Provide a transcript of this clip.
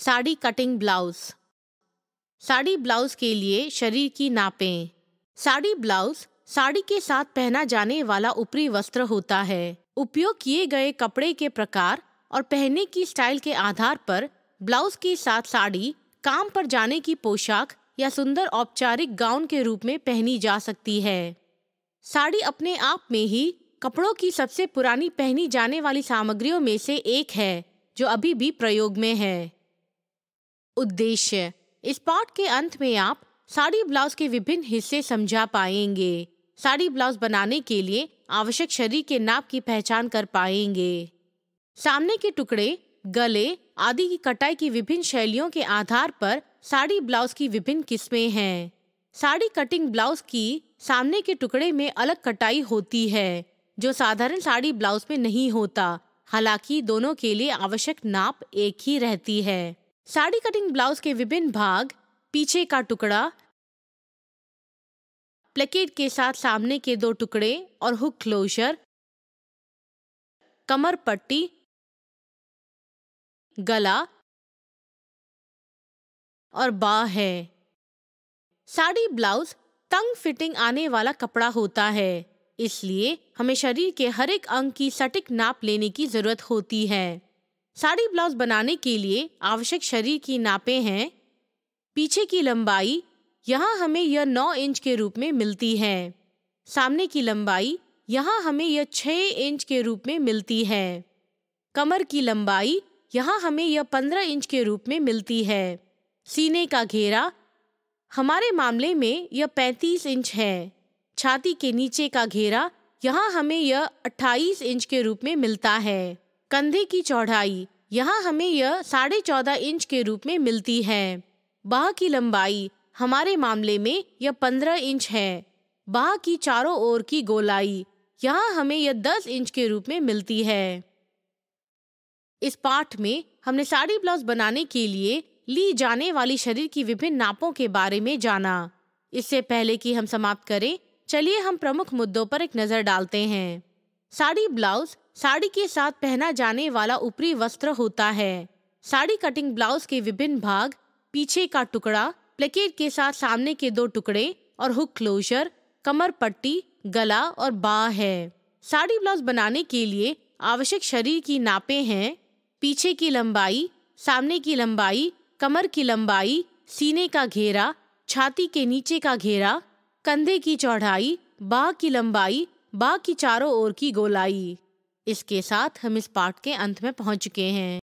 sari cutting blouse sari blouse के लिए शरीर की नापें साड़ी ब्लाउज़ साड़ी के साथ पहना जाने वाला ऊपरी वस्त्र होता है उपयोग किए गए कपड़े के प्रकार और पहनने की स्टाइल के आधार पर ब्लाउज के साथ साड़ी काम पर जाने की पोशाक या सुंदर औपचारिक गाउन के रूप में पहनी जा सकती है साड़ी अपने आप में ही कपड़ों की सबसे पुरानी पहनी जाने वाली सामग्रियों में से एक है जो अभी भी प्रयोग में है उद्देश्य इस पाठ के अंत में आप साड़ी ब्लाउज के विभिन्न हिस्से समझा पाएंगे साड़ी ब्लाउज बनाने के लिए आवश्यक शरीर के नाप की पहचान कर पाएंगे सामने के टुकड़े गले आदि की कटाई की विभिन्न शैलियों के आधार पर साड़ी ब्लाउज की विभिन्न किस्में हैं साड़ी कटिंग ब्लाउज की सामने के टुकड़े में अलग कटाई होती है जो साधारण साड़ी ब्लाउज में नहीं होता हालांकि दोनों के लिए आवश्यक नाप एक ही रहती है साड़ी कटिंग ब्लाउज के विभिन्न भाग पीछे का टुकड़ा प्लेकेट के साथ सामने के दो टुकड़े और हुक क्लोजर कमर पट्टी गला और बाह है साड़ी ब्लाउज तंग फिटिंग आने वाला कपड़ा होता है इसलिए हमें शरीर के हर एक अंग की सटीक नाप लेने की जरूरत होती है साड़ी ब्लाउज बनाने के लिए आवश्यक शरीर की नापें हैं पीछे की लंबाई यहाँ हमें यह नौ इंच के रूप में मिलती है सामने की लंबाई यहाँ हमें यह छः इंच के रूप में मिलती है कमर की लंबाई यहाँ हमें यह पंद्रह इंच के रूप में मिलती है सीने का घेरा हमारे मामले में यह पैंतीस इंच है छाती के नीचे का घेरा यहाँ हमें यह अट्ठाईस इंच के रूप में मिलता है कंधे की चौड़ाई यहाँ हमें यह साढ़े चौदह इंच के रूप में मिलती है बाह की लंबाई हमारे मामले में यह पंद्रह इंच है बाह की चारों ओर की गोलाई यहाँ हमें यह दस इंच के रूप में मिलती है इस पाठ में हमने साड़ी ब्लाउज बनाने के लिए ली जाने वाली शरीर की विभिन्न नापों के बारे में जाना इससे पहले कि हम समाप्त करें चलिए हम प्रमुख मुद्दों पर एक नज़र डालते हैं साड़ी ब्लाउज साड़ी के साथ पहना जाने वाला ऊपरी वस्त्र होता है साड़ी कटिंग ब्लाउज के विभिन्न भाग पीछे का टुकड़ा प्लेकेट के साथ सामने के दो टुकड़े और हुक क्लोजर कमर पट्टी गला और बाह है साड़ी ब्लाउज बनाने के लिए आवश्यक शरीर की नापे हैं पीछे की लंबाई सामने की लंबाई कमर की लंबाई सीने का घेरा छाती के नीचे का घेरा कंधे की चौड़ाई बाह की लंबाई बाग की चारों ओर की गोलाई इसके साथ हम इस पाठ के अंत में पहुंच चुके हैं